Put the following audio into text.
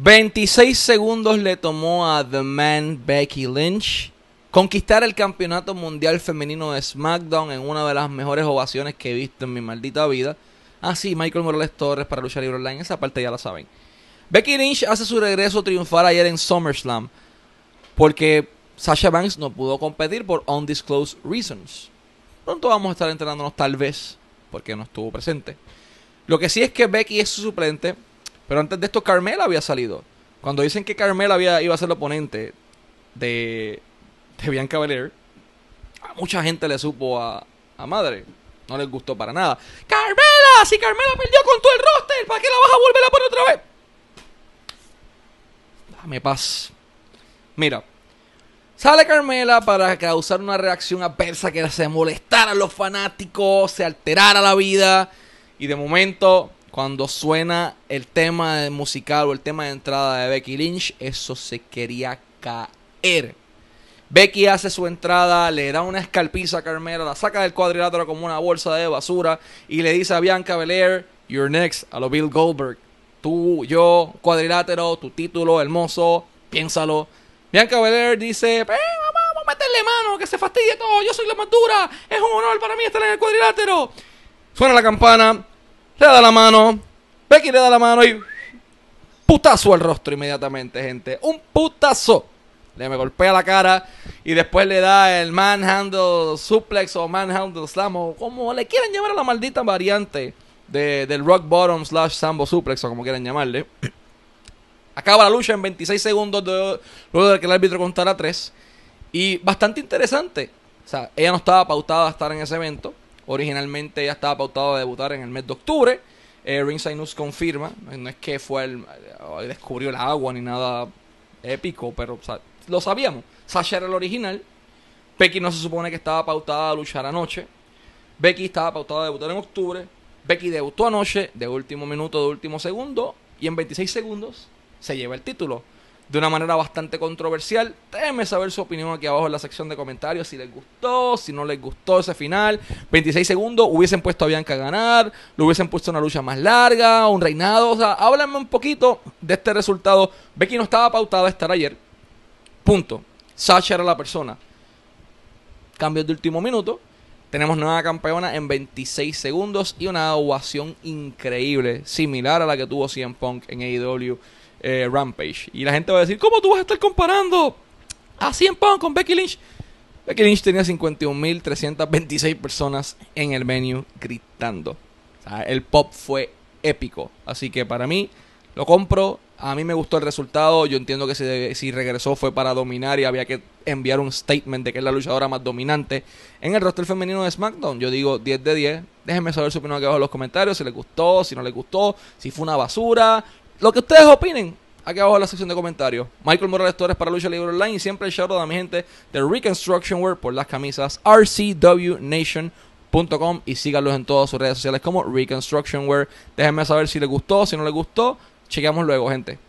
26 segundos le tomó a The Man Becky Lynch conquistar el campeonato mundial femenino de SmackDown en una de las mejores ovaciones que he visto en mi maldita vida. Ah sí, Michael Morales Torres para luchar Libre Online, esa parte ya la saben. Becky Lynch hace su regreso triunfar ayer en SummerSlam porque Sasha Banks no pudo competir por undisclosed reasons. Pronto vamos a estar entrenándonos tal vez porque no estuvo presente. Lo que sí es que Becky es su suplente pero antes de esto, Carmela había salido. Cuando dicen que Carmela había, iba a ser la oponente de, de Bianca Belair, a mucha gente le supo a, a madre. No les gustó para nada. ¡Carmela! Si Carmela perdió con todo el roster, ¿para qué la vas a volver a poner otra vez? Dame paz. Mira. Sale Carmela para causar una reacción adversa que se a los fanáticos, se alterara la vida. Y de momento, cuando suena el tema musical o el tema de entrada de Becky Lynch, eso se quería caer. Becky hace su entrada, le da una escalpiza a Carmela, la saca del cuadrilátero como una bolsa de basura y le dice a Bianca Belair, You're next, a lo Bill Goldberg. Tú, yo, cuadrilátero, tu título, hermoso, piénsalo. Bianca Belair dice, vamos, vamos a meterle mano, que se fastidie todo, yo soy la más dura, es un honor para mí estar en el cuadrilátero. Suena la campana, le da la mano, Becky le da la mano y putazo al rostro inmediatamente, gente. Un putazo. Le me golpea la cara y después le da el manhandle suplex o manhandle slam o como le quieran llamar a la maldita variante del rock bottom slash sambo suplex o como quieran llamarle. Acaba la lucha en 26 segundos luego de que el árbitro contara 3. Y bastante interesante. O sea, ella no estaba pautada a estar en ese evento. Originalmente ya estaba pautado a debutar en el mes de octubre. Eh, Ringside News confirma, eh, no es que fue el, eh, descubrió el agua ni nada épico, pero lo sabíamos. Sasha era el original. Becky no se supone que estaba pautada a luchar anoche. Becky estaba pautada a debutar en octubre. Becky debutó anoche, de último minuto, de último segundo, y en 26 segundos se lleva el título de una manera bastante controversial. Déjenme saber su opinión aquí abajo en la sección de comentarios. Si les gustó, si no les gustó ese final. 26 segundos, hubiesen puesto a Bianca a ganar, Lo hubiesen puesto una lucha más larga, un reinado. O háblenme un poquito de este resultado. Becky no estaba pautada a estar ayer. Punto. Sasha era la persona. Cambio de último minuto. Tenemos nueva campeona en 26 segundos y una ovación increíble, similar a la que tuvo CM Punk en AEW eh, Rampage. Y la gente va a decir, ¿cómo tú vas a estar comparando a CM Punk con Becky Lynch? Becky Lynch tenía 51.326 personas en el menú gritando. O sea, el pop fue épico. Así que para mí, lo compro. A mí me gustó el resultado. Yo entiendo que si regresó fue para dominar y había que enviar un statement de que es la luchadora más dominante en el roster femenino de SmackDown. Yo digo 10 de 10. Déjenme saber su opinión aquí abajo en los comentarios, si les gustó, si no les gustó, si fue una basura. Lo que ustedes opinen, aquí abajo en la sección de comentarios. Michael Morales Torres para Lucha Libre Online y siempre el shout out a mi gente de Reconstruction World por las camisas rcwnation.com y síganlos en todas sus redes sociales como Reconstruction Wear. Déjenme saber si les gustó, si no les gustó. Chequeamos luego, gente.